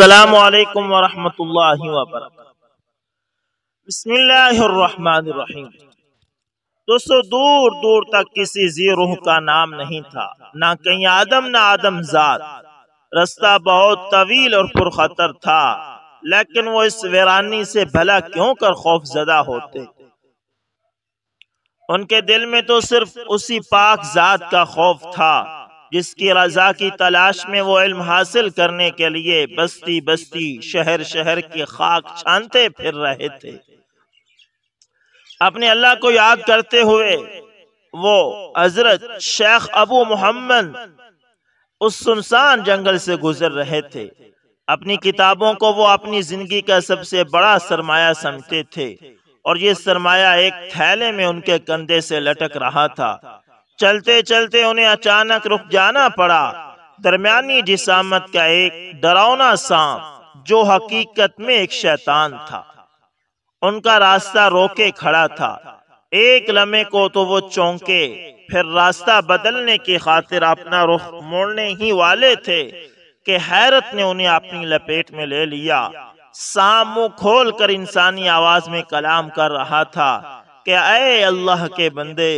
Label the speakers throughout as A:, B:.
A: असलकम वरहमतुल्लाह वबरक बसमीम दोस्तों दूर दूर तक किसी जी रूह का नाम नहीं था ना कहीं आदम ना आदम जात रास्ता बहुत तवील और पुरखतर था लेकिन वो इस वीरानी से भला क्यों कर खौफ जदा होते उनके दिल में तो सिर्फ उसी पाक जात का खौफ था जिसकी रजा की तलाश में वो इल्म हासिल करने के लिए बस्ती बस्ती शहर शहर की खाक छानते फिर रहे थे अपने अल्लाह को याद करते हुए वो हजरत शेख अबू मोहम्मद उस सुनसान जंगल से गुजर रहे थे अपनी किताबों को वो अपनी जिंदगी का सबसे बड़ा सरमाया समझते थे और ये सरमाया एक थैले में उनके कंधे से लटक रहा था चलते चलते उन्हें अचानक रुक जाना पड़ा दरमियानी जिसामत का एक डरावना सांप जो हकीकत में एक शैतान था उनका रास्ता रोके खड़ा था एक लम्हे को तो वो चौंके फिर रास्ता बदलने की खातिर अपना रुख मोड़ने ही वाले थे कि हैरत ने उन्हें अपनी लपेट में ले लिया सांप मुंह खोल कर इंसानी आवाज में कलाम कर रहा था कि अल्लाह के बंदे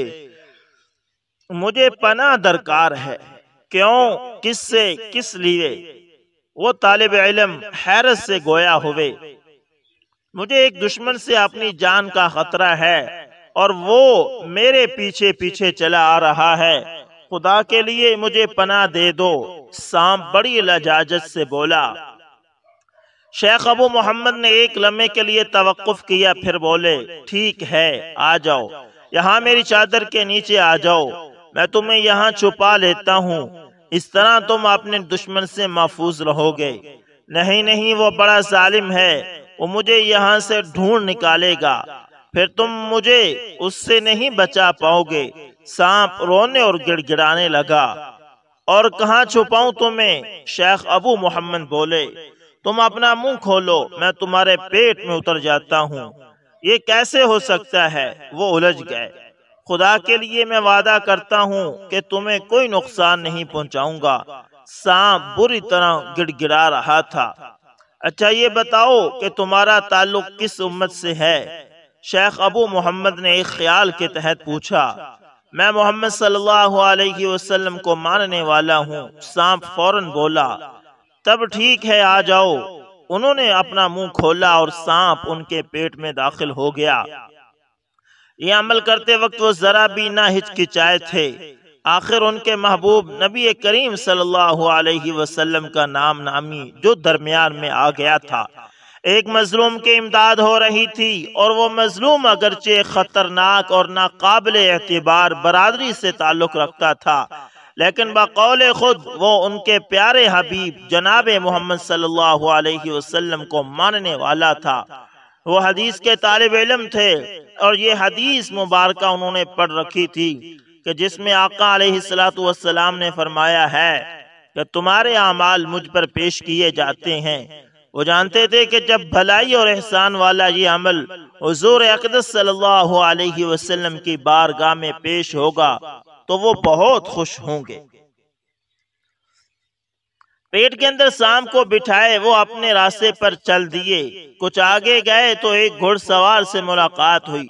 A: मुझे पना दरकार है क्यों किस से किस लिए वो तालब इलम हैरत से गोया हुए मुझे एक दुश्मन से अपनी जान का खतरा है और वो मेरे पीछे पीछे चला आ रहा है खुदा के लिए मुझे पना दे दो सांप बड़ी लजाजत से बोला शेख अबू मोहम्मद ने एक लम्हे के लिए तवक्फ किया फिर बोले ठीक है आ जाओ यहाँ मेरी चादर के नीचे आ जाओ मैं तुम्हें यहाँ छुपा लेता हूँ इस तरह तुम अपने दुश्मन से महफूज रहोगे नहीं नहीं वो बड़ा जालिम है वो मुझे यहाँ से ढूंढ निकालेगा फिर तुम मुझे उससे नहीं बचा पाओगे सांप रोने और गिड़गिड़ाने लगा और कहा छुपाऊ तुम्हें शेख अबू मोहम्मद बोले तुम अपना मुंह खोलो मैं तुम्हारे पेट में उतर जाता हूँ ये कैसे हो सकता है वो उलझ गए खुदा के लिए मैं वादा करता हूँ कि तुम्हें कोई नुकसान नहीं पहुँचाऊंगा सांप बुरी तरह गिड़गिड़ा रहा था अच्छा ये बताओ कि तुम्हारा ताल्लुक किस उम्मत से है शेख अबू मोहम्मद ने एक ख्याल के तहत पूछा मैं मोहम्मद सल्लल्लाहु अलैहि वसल्लम को मानने वाला हूँ सांप फौरन बोला तब ठीक है आ जाओ उन्होंने अपना मुंह खोला और सांप उनके पेट में दाखिल हो गया ये अमल करते वक्त वो ज़रा भी ना हिचकिचाए थे आखिर उनके महबूब नबी करीम सल्लल्लाहु अलैहि वसल्लम का नाम नामी जो दरमियान में आ गया था एक मजलूम की इमदाद हो रही थी और वो मजलूम अगरचे ख़तरनाक और नाकबिल एतबार बरदरी से ताल्लुक़ रखता था लेकिन बकौल ख़ुद वो उनके प्यारे हबीब जनाब मोहम्मद सल्लल्लाहु अलैहि वसल्लम को मानने वाला था वो हदीस के तालब इलम थे और ये हदीस मुबारक उन्होंने पढ़ रखी थी कि जिसमें आका सलाम ने फरमाया है कि तुम्हारे अमाल मुझ पर पेश किए जाते हैं वो जानते थे कि जब भलाई और एहसान वाला ये अमल हजूर अकदस सल्लल्लाहु अलैहि वसल्लम की बारगाह में पेश होगा तो वो बहुत खुश होंगे पेट के अंदर शाम को बिठाए वो अपने रास्ते पर चल दिए कुछ आगे गए तो एक घुड़सवार से मुलाकात हुई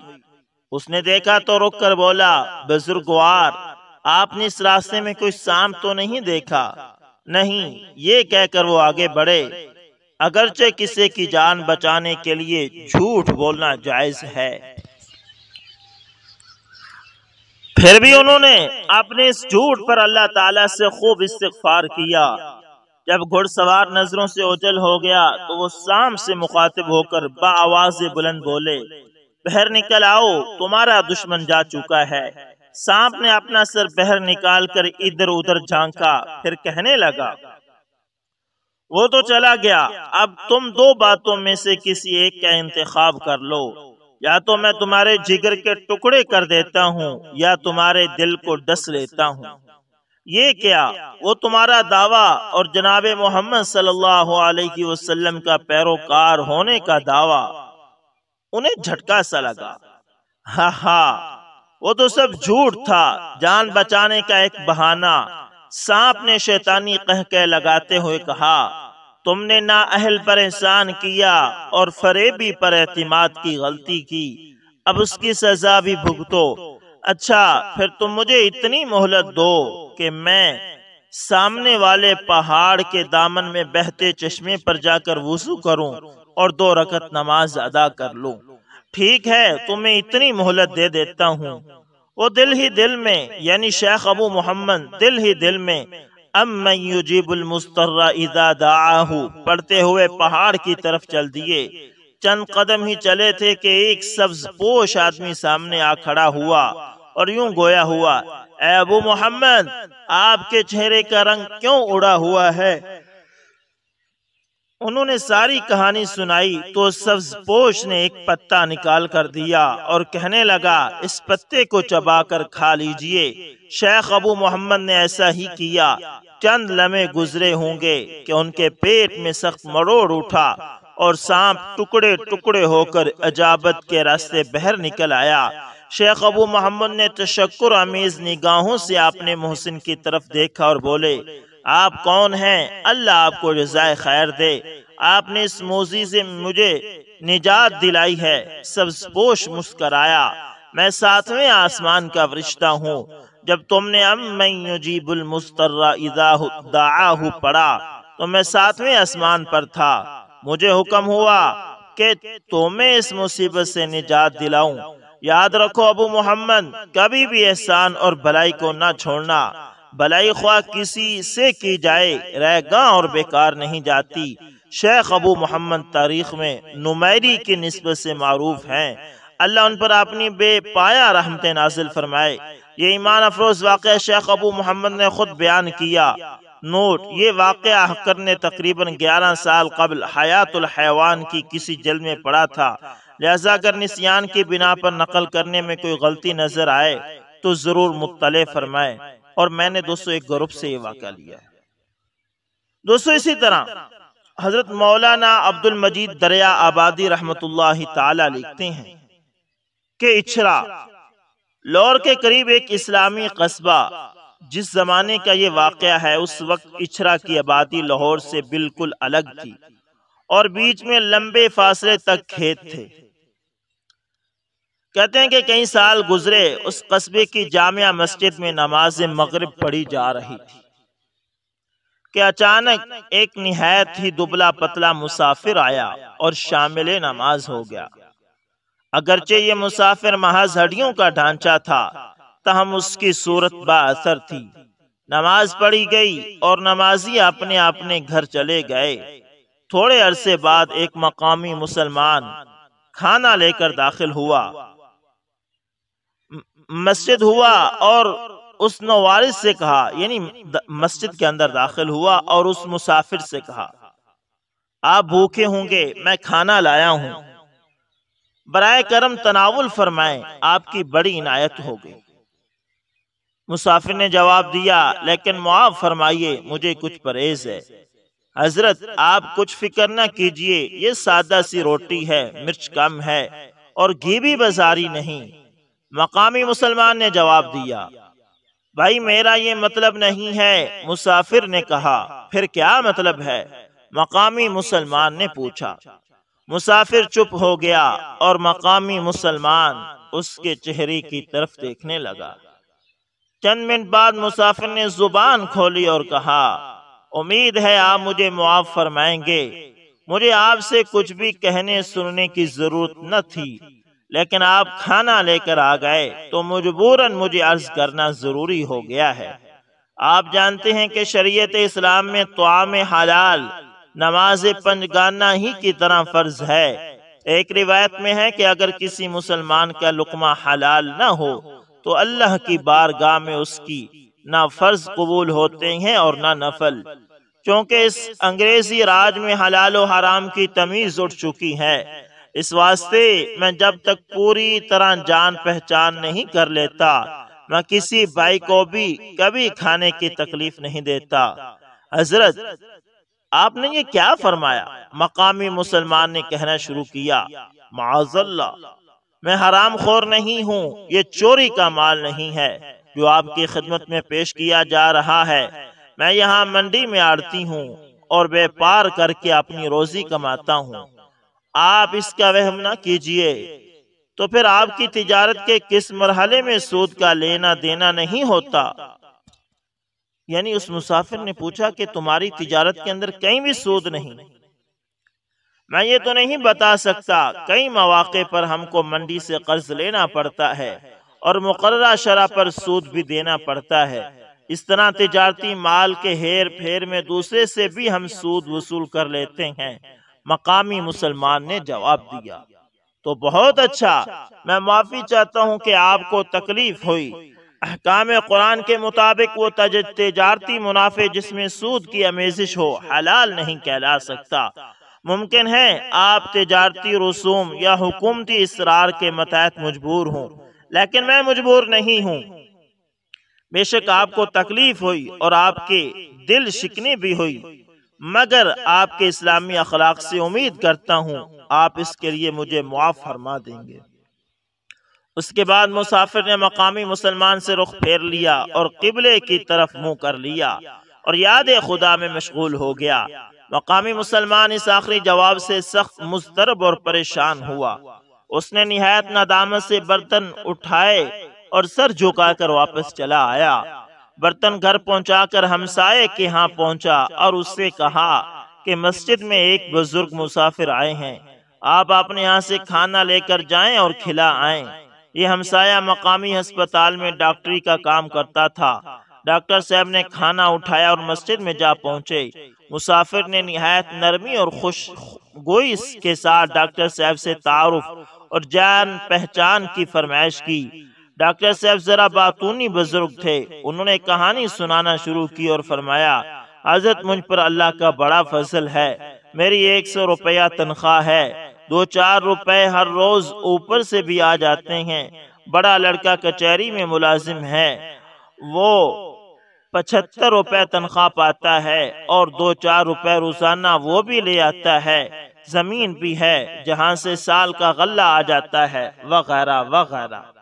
A: उसने देखा तो रुक कर बोला बुजुर्गवार आपने इस रास्ते में कोई शाम तो नहीं देखा नहीं ये कहकर वो आगे बढ़े अगरचे किसी की जान बचाने के लिए झूठ बोलना जायज है फिर भी उन्होंने अपने इस झूठ पर अल्लाह ताला से खूब इस्तफार किया जब घुड़सवार नजरों से ओझल हो गया तो वो शाम से मुखातिब होकर बाज बुलंद बोले बहर निकल आओ तुम्हारा दुश्मन जा चुका है सांप ने अपना सर बहर निकाल कर इधर उधर झांका फिर कहने लगा वो तो चला गया अब तुम दो बातों में से किसी एक का इंतखाब कर लो या तो मैं तुम्हारे जिगर के टुकड़े कर देता हूँ या तुम्हारे दिल को डस लेता हूँ ये क्या वो तुम्हारा दावा और जनाब मोहम्मद सल्लल्लाहु अलैहि वसल्लम का पैरोकार होने का दावा उन्हें झटका सा लगा हा हा वो तो सब झूठ था जान बचाने का एक बहाना सांप ने शैतानी कह के लगाते हुए कहा तुमने ना अहल पर एहसान किया और फरेबी पर एतमाद की गलती की अब उसकी सजा भी भुगतो अच्छा फिर तुम मुझे इतनी मोहलत दो कि मैं सामने वाले पहाड़ के दामन में बहते चश्मे पर जाकर वजू करूं और दो रकत नमाज अदा कर लूं। ठीक है तुम्हें इतनी मोहलत दे देता हूं। वो दिल ही दिल में यानी शेख अबू मोहम्मद दिल ही दिल में अब मैं अमीबुलमुस्तराहू पढ़ते हुए पहाड़ की तरफ चल दिए चंद कदम ही चले थे कि एक सब्ज पोश आदमी सामने आ खड़ा हुआ और यूं गोया हुआ अबू मोहम्मद आपके चेहरे का रंग क्यों उड़ा हुआ है उन्होंने सारी कहानी सुनाई तो सब्ज पोश ने एक पत्ता निकाल कर दिया और कहने लगा इस पत्ते को चबा कर खा लीजिए शेख अबू मोहम्मद ने ऐसा ही किया चंद लम्हे गुजरे होंगे कि उनके पेट में सख्त मरोड़ उठा और सांप टुकड़े टुकड़े होकर अजाबत के रास्ते बहर निकल आया शेख अबू मोहम्मद ने तशक्र आमेज निगाहों से अपने मोहसिन की तरफ देखा और बोले आप कौन हैं अल्लाह आपको जजाय खैर दे आपने इस मोजी से मुझे निजात दिलाई है सब्जपोश मुस्कराया मैं सातवें आसमान का फरिश्ता हूँ जब तुमने अम मैं मुस्तर्रा पढ़ा तो मैं सातवें आसमान पर था मुझे हुक्म हुआ कि तुम्हें इस मुसीबत से निजात दिलाऊं याद रखो अबू मोहम्मद कभी भी एहसान और भलाई को ना छोड़ना भलाई ख्वाह किसी से की जाए रहेगा और बेकार नहीं जाती शेख अबू मोहम्मद तारीख में नुमैरी की नस्बत से मरूफ हैं अल्लाह उन पर अपनी बेपाया रहमत नाजिल फरमाए ये ईमान अफरोज वाक़ शेख अबू मोहम्मद ने खुद बयान किया नोट ये वाक़ हकर ने तकरीबन ग्यारह साल कबल हयातुल हैवान की किसी जल में पड़ा था लिहाजा अगर निशियान की बिना पर नकल करने में कोई गलती नजर आए तो ज़रूर मुतले फरमाए और मैंने दोस्तों एक ग्रुप से ये वाक़ा लिया दोस्तों इसी तरह हजरत मौलाना अब्दुल मजीद दरिया आबादी रहमत ताला लिखते हैं कि इछरा लाहौर के करीब एक इस्लामी कस्बा जिस जमाने का ये वाक़ है उस वक्त इछरा की आबादी लाहौर से बिल्कुल अलग थी और बीच में लंबे फासले तक खेत थे कहते हैं कि कई साल गुजरे उस कस्बे की जामिया मस्जिद में नमाज मगरब पढ़ी जा रही थी कि अचानक एक नहायत ही दुबला पतला मुसाफिर आया और शामिल नमाज हो गया अगरचे ये मुसाफिर महाज हड्डियों का ढांचा था तहम उसकी सूरत असर थी नमाज पढ़ी गई और नमाजी अपने अपने घर चले गए थोड़े अरसे बाद एक मकामी मुसलमान खाना लेकर दाखिल हुआ मस्जिद हुआ और उस नवारिस से कहा यानी मस्जिद के अंदर दाखिल हुआ और उस मुसाफिर से कहा आप भूखे होंगे मैं खाना लाया हूं बरए करम तनावुल फरमाएं आपकी बड़ी इनायत हो गई मुसाफिर ने जवाब दिया लेकिन मुआफ फरमाइए मुझे कुछ परहेज है हजरत आप कुछ फिक्र न कीजिए ये सादा सी रोटी है मिर्च कम है और घी भी बाजारी नहीं मकामी मुसलमान ने जवाब दिया भाई मेरा ये मतलब नहीं है मुसाफिर ने कहा फिर क्या मतलब है मकामी मुसलमान ने पूछा मुसाफिर चुप हो गया और मकामी मुसलमान उसके चेहरे की तरफ देखने लगा चंद मिनट बाद मुसाफिर ने जुबान खोली और कहा उम्मीद है आप मुझे मुआफ फरमाएंगे मुझे आपसे कुछ भी कहने सुनने की जरूरत न थी लेकिन आप खाना लेकर आ गए तो मजबूरन मुझे अर्ज करना ज़रूरी हो गया है आप जानते हैं कि शरीयत इस्लाम में तोआम हलाल नमाज पंजगाना ही की तरह फ़र्ज है एक रिवायत में है कि अगर किसी मुसलमान का लुकमा हलाल न हो तो अल्लाह की बारगाह में उसकी ना फ़र्ज कबूल होते हैं और ना नफल क्योंकि इस अंग्रेज़ी राज में हलाल और हराम की तमीज़ उठ चुकी है इस वास्ते मैं जब तक पूरी तरह जान पहचान नहीं कर लेता मैं किसी भाई को भी कभी खाने की तकलीफ नहीं देता हजरत आपने ये क्या फरमाया मकामी मुसलमान ने कहना शुरू किया माजल्ला मैं हराम खोर नहीं हूँ ये चोरी का माल नहीं है जो आपकी खिदमत में पेश किया जा रहा है मैं यहाँ मंडी में आड़ती हूँ और व्यापार करके अपनी रोजी कमाता हूँ आप इसका वहम ना कीजिए तो फिर आपकी तिजारत के किस मरहले में सूद का लेना देना नहीं होता यानी उस मुसाफिर ने पूछा कि तुम्हारी तिजारत के अंदर कहीं भी सूद नहीं मैं ये तो नहीं बता सकता कई मौाक़े पर हमको मंडी से कर्ज लेना पड़ता है और मुकर शरा पर सूद भी देना पड़ता है इस तरह तजारती माल के हेर फेर में दूसरे से भी हम सूद वसूल कर लेते हैं मकामी मुसलमान ने जवाब दिया तो बहुत अच्छा मैं माफी चाहता हूँ कि आपको तकलीफ हुई अहकाम कुरान के मुताबिक वो तज तजारती मुनाफे जिसमें सूद की अमेजिश हो हलाल नहीं कहला सकता मुमकिन है आप तजारती रसूम या हुकूमती इसरार के मतहत मजबूर हूँ लेकिन मैं मजबूर नहीं हूँ बेशक आपको तकलीफ हुई और आपके दिल शिकनी भी हुई मगर आपके इस्लामी अखलाक से उम्मीद करता हूँ आप इसके लिए मुझे मुआफ़ फरमा देंगे उसके बाद मुसाफिर ने मकामी मुसलमान से रुख फेर लिया और किबले की तरफ मुंह कर लिया और याद खुदा में मशगूल हो गया मकामी मुसलमान इस आखिरी जवाब से सख्त मुस्तरब और परेशान हुआ उसने नहायत नदामत से बर्तन उठाए और सर झुकाकर वापस चला आया बर्तन घर पहुंचाकर हमसाए के यहाँ पहुंचा और उससे कहा कि मस्जिद में एक बुजुर्ग मुसाफिर आए हैं आप अपने यहाँ से खाना लेकर जाएं और खिला आए ये हमसाया मकामी अस्पताल में डॉक्टरी का काम करता था डॉक्टर साहब ने खाना उठाया और मस्जिद में जा पहुंचे मुसाफिर ने नहायत नरमी और खुश गोई के साथ डॉक्टर साहब से तारुफ और जान पहचान की फरमाइश की डॉक्टर साहब जरा बातूनी बुजुर्ग थे उन्होंने कहानी सुनाना शुरू की और फरमाया हजरत मुझ पर अल्लाह का बड़ा फसल है मेरी एक सौ रुपया तनख्वाह है दो चार रुपए हर रोज ऊपर से भी आ जाते हैं बड़ा लड़का कचहरी में मुलाजिम है वो पचहत्तर रुपए तनख्वाह पाता है और दो चार रुपए रोजाना वो भी ले आता है जमीन भी है जहाँ से साल का गला आ जाता है वगैरह वगैरह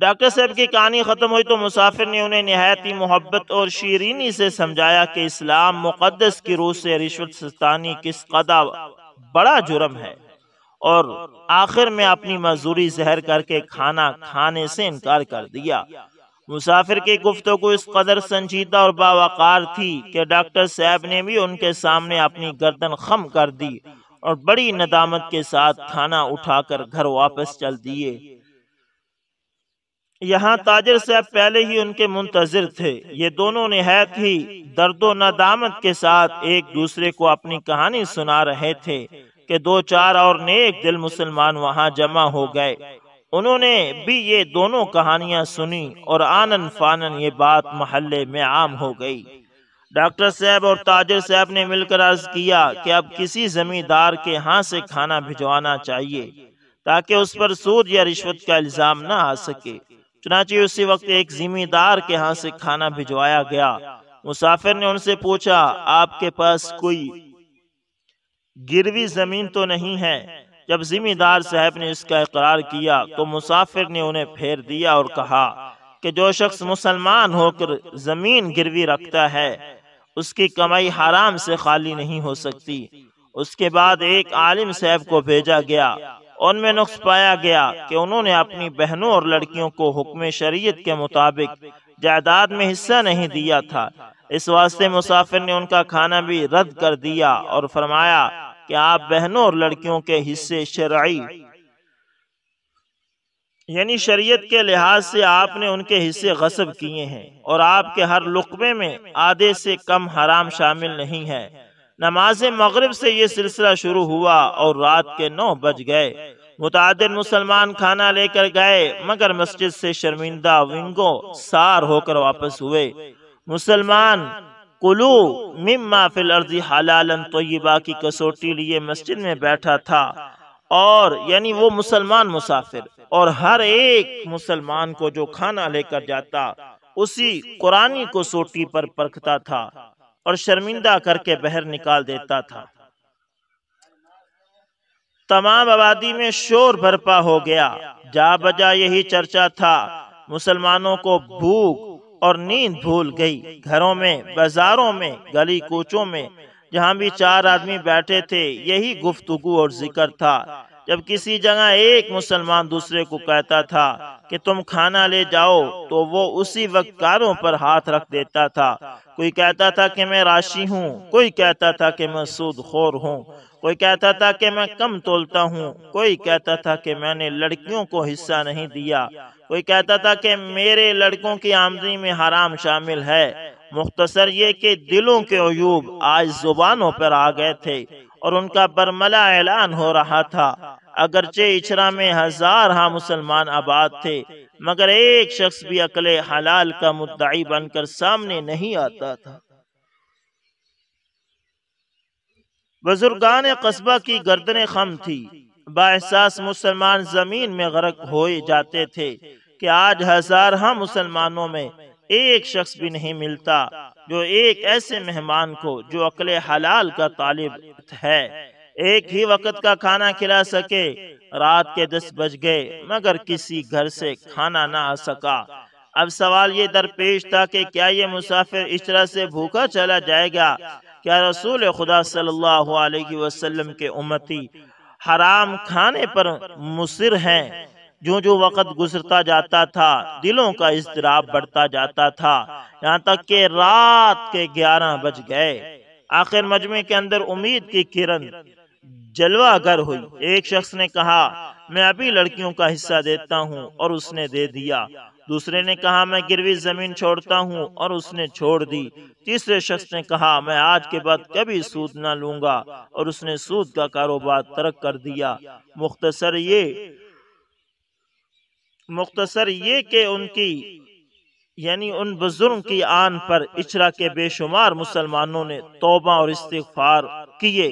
A: डॉक्टर साहब की कहानी ख़त्म हुई तो मुसाफिर ने उन्हें नहायत ही मोहब्बत और शीरीनी से समझाया कि इस्लाम मुकदस की रूह से रिश्वत सस्तानी किस कदा बड़ा जुर्म है और आखिर में अपनी मजदूरी जहर करके खाना खाने से इनकार कर दिया मुसाफिर की गुफ्तु को इस कदर संजीदा और बावकार थी कि डॉक्टर साहब ने भी उनके सामने अपनी गर्दन खम कर दी और बड़ी नदामत के साथ खाना उठाकर घर वापस चल दिए यहाँ ताजर साहब पहले ही उनके मुंतजर थे ये दोनों नहायत ही दर्दो नदामत के साथ एक दूसरे को अपनी कहानी सुना रहे थे कि दो चार और नेक दिल मुसलमान वहाँ जमा हो गए उन्होंने भी ये दोनों कहानियाँ सुनी और आनन फानन ये बात महल्ले में आम हो गई डॉक्टर साहब और ताजर साहब ने मिलकर अर्ज किया कि अब किसी जमींदार के यहाँ से खाना भिजवाना चाहिए ताकि उस पर सूद या रिश्वत का इल्ज़ाम ना आ सके चुनाचे उसी वक्त एक जिम्मेदार के यहाँ से खाना भिजवाया गया मुसाफिर ने उनसे पूछा आपके पास कोई गिरवी जमीन तो नहीं है जब जिम्मेदार साहब ने इसका इकरार किया तो मुसाफिर ने उन्हें फेर दिया और कहा कि जो शख्स मुसलमान होकर जमीन गिरवी रखता है उसकी कमाई हराम से खाली नहीं हो सकती उसके बाद एक आलिम साहब को भेजा गया उनमें नुस्ख पाया गया कि उन्होंने अपनी बहनों और लड़कियों को हुक्म शरीयत के मुताबिक जायदाद में हिस्सा नहीं दिया था इस वास्ते मुसाफिर ने उनका खाना भी रद्द कर दिया और फरमाया कि आप बहनों और लड़कियों के हिस्से शराई यानी शरीयत के लिहाज से आपने उनके हिस्से गसब किए हैं और आपके हर लुकबे में आधे से कम हराम शामिल नहीं है नमाज मगरब से ये सिलसिला शुरू हुआ और रात के नौ बज गए मुताद मुसलमान खाना लेकर गए मगर मस्जिद से शर्मिंदा विंगो सार होकर वापस हुए मुसलमान कुलू मिम्मा फिल अर्जी हलालन तोयबा की कसौटी लिए मस्जिद में बैठा था और यानी वो मुसलमान मुसाफिर और हर एक मुसलमान को जो खाना लेकर जाता उसी कुरानी को सोटी पर परखता था और शर्मिंदा करके बहर निकाल देता था तमाम आबादी में शोर भरपा हो गया जा बजा यही चर्चा था मुसलमानों को भूख और नींद भूल गई घरों में बाजारों में गली कोचों में जहाँ भी चार आदमी बैठे थे यही गुफ्तगु और जिक्र था जब किसी जगह एक मुसलमान दूसरे को कहता था कि तुम खाना ले जाओ तो वो उसी वक्त कारों पर हाथ रख देता था कोई कहता था कि मैं राशि हूँ कोई कहता था कि मैं सूद खोर हूँ कोई कहता था कि मैं कम तोलता हूँ कोई कहता था कि मैंने लड़कियों को हिस्सा नहीं दिया कोई कहता था कि मेरे लड़कों की आमदनी में हराम शामिल है मुख्तसर ये कि दिलों के अयूब आज जुबानों पर आ गए थे और उनका बरमला ऐलान हो रहा था अगरचे इचरा में हजार हा मुसलमान आबाद थे मगर एक शख्स भी अकले हलाल का मुद्दाई बनकर सामने नहीं आता था बुजुर्गान कस्बा की गर्दनें खम थी बासास मुसलमान जमीन में गर्क हो जाते थे कि आज हजार हा मुसलमानों में एक शख्स भी नहीं मिलता जो एक ऐसे मेहमान को जो अकल हलाल का तालिब है एक ही वक्त का खाना खिला सके रात के दस बज गए मगर किसी घर से खाना ना आ सका अब सवाल ये दरपेश था कि क्या ये मुसाफिर इस तरह से भूखा चला जाएगा क्या रसूल खुदा सल्लल्लाहु अलैहि वसल्लम के उम्मती हराम खाने पर मुसर हैं जो जो वक़्त गुजरता जाता था दिलों का इसतराब बढ़ता जाता था यहाँ तक के रात के ग्यारह बज गए आखिर मजमे के अंदर उम्मीद की किरण जलवा घर हुई एक शख्स ने कहा मैं अभी लड़कियों का हिस्सा देता हूँ और उसने दे दिया दूसरे ने कहा मैं गिरवी जमीन छोड़ता हूँ और उसने छोड़ दी तीसरे शख्स ने कहा मैं आज के बाद कभी सूद ना लूंगा और उसने सूद का कारोबार तरक कर दिया मुख्तसर ये मुख्तसर ये कि उनकी यानी उन बुजुर्ग की आन पर इचरा के बेशुमार मुसलमानों ने तोबा और इस्तफार किए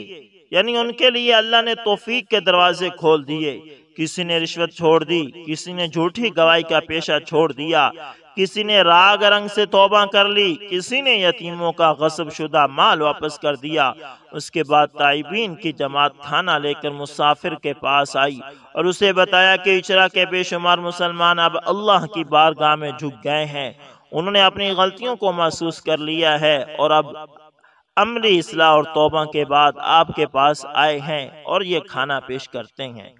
A: यानी उनके लिए अल्लाह ने तोफीक के दरवाजे खोल दिए किसी ने रिश्वत छोड़ दी किसी ने झूठी गवाही का पेशा छोड़ दिया किसी ने राग रंग से तोबा कर ली किसी ने यतीमों का गसब शुदा माल वापस कर दिया उसके बाद ताइबीन की जमात खाना लेकर मुसाफिर के पास आई और उसे बताया कि इचरा के बेशुमार मुसलमान अब अल्लाह की बारगाह में झुक गए हैं उन्होंने अपनी गलतियों को महसूस कर लिया है और अब अमली इसलाह और तोबा के बाद आपके पास आए हैं और ये खाना पेश करते हैं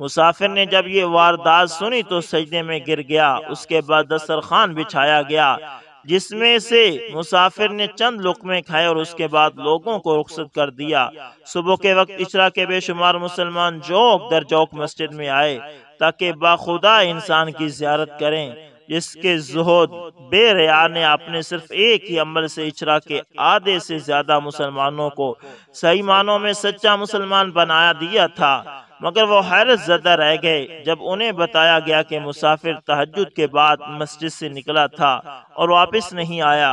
A: मुसाफिर ने जब ये वारदात सुनी तो सजदे में गिर गया उसके बाद दस्तरखान बिछाया गया जिसमें से मुसाफिर ने चंद लुकमे खाए और उसके बाद लोगों को रुखसत कर दिया सुबह के वक्त इशरा के बेशुमार मुसलमान जोक दर जोक मस्जिद में आए ताकि बाखुदा इंसान की ज्यारत करें जिसके जहद बेरिया ने अपने सिर्फ एक ही अमल से इचरा के आधे से ज्यादा मुसलमानों को सही मानों में सच्चा मुसलमान बनाया दिया था मगर वो हैरत ज़दा रह गए जब उन्हें बताया गया कि मुसाफिर तहजद के बाद मस्जिद से निकला था और वापस नहीं आया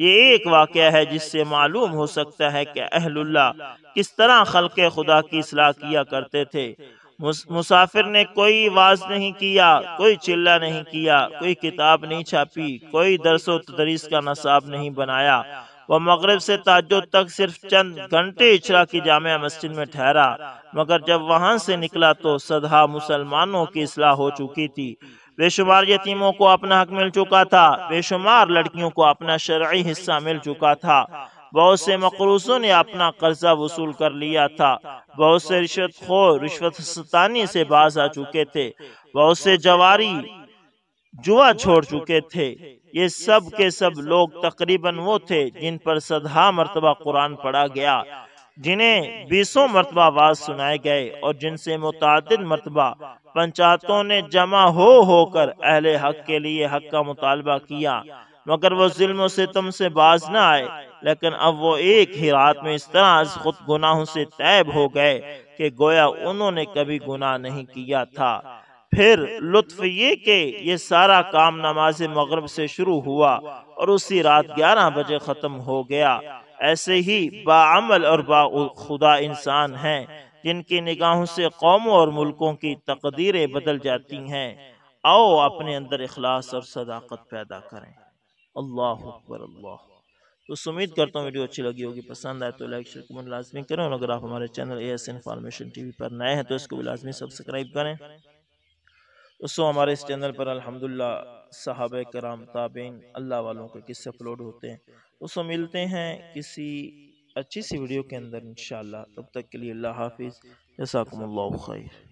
A: ये एक वाक़ है जिससे मालूम हो सकता है कि अहलुल्ला किस तरह खल खुदा की असलाह किया करते थे मुसाफिर ने कोई आवाज नहीं किया कोई चिल्ला नहीं किया कोई किताब नहीं छापी कोई दरसो तदरीस का नसाब नहीं बनाया व मगरब से ताजो तक सिर्फ चंद घंटे इचरा की जाम मस्जिद में ठहरा मगर जब वहाँ से निकला तो सदा मुसलमानों की असलाह हो चुकी थी बेशुमार यतीमों को अपना हक मिल चुका था बेशुमार लड़कियों को अपना शर्य हिस्सा मिल चुका था बहुत से मकरूसों ने अपना कर्जा वसूल कर लिया था बहुत से रिश्वत ख़ोर रिश्वत से बाज आ चुके थे बहुत से जवारी जुआ छोड़ चुके थे ये सब के सब लोग तकरीबन वो थे जिन पर सदा मरतबा कुरान पढ़ा गया जिन्हें बीसों मरतबा आवाज सुनाए गए और जिनसे मुतद मरतबा पंचायतों ने जमा हो होकर अहले हक के लिए हक का मुतालबा किया मगर वो जुल्म से तुम से बाज न आए लेकिन अब वो एक ही रात में इस तरह खुद गुनाहों से तैब हो गए कि गोया उन्होंने कभी गुनाह नहीं किया था फिर लुत्फ ये के ये सारा काम नमाज मगरब से शुरू हुआ और उसी रात 11 बजे ख़त्म हो गया ऐसे ही बामल और बा खुदा इंसान हैं जिनकी निगाहों से कौमों और मुल्कों की तकदीरें बदल जाती हैं आओ अपने अंदर अखलास और सदाकत पैदा करें अल्लाह अल्लाह तो उम्मीद करता हूँ वीडियो अच्छी लगी होगी पसंद आए तो लाइक शेयर कमेंट लाजमी करें और अगर आप हमारे channel A S information TV पर नए हैं तो इसको भी लाजमी सब्सक्राइब करें दोस्तों हमारे इस चैनल पर अल्हम्दुलिल्लाह साहब कराम ताबेन अल्लाह वालों के किस्से अपलोड होते हैं दोस्तों मिलते हैं किसी अच्छी सी वीडियो के अंदर इन तब तक के लिए अल्लाह हाफिज़ जसाकम्ला खैर